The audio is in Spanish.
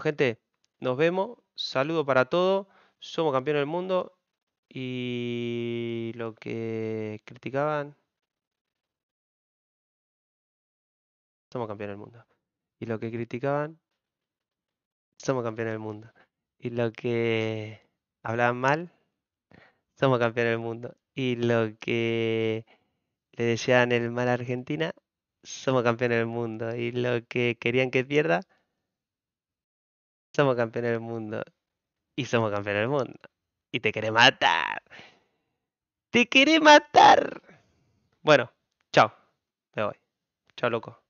Gente, nos vemos. Saludo para todos. Somos campeones del mundo. Y lo que criticaban. Somos campeones del mundo. Y lo que criticaban. Somos campeones del mundo. Y lo que hablaban mal. Somos campeones del mundo. Y lo que le deseaban el mal a Argentina. Somos campeones del mundo. Y lo que querían que pierda somos campeones del mundo. Y somos campeones del mundo. Y te quiere matar. Te quiere matar. Bueno, chao. Me voy. Chao, loco.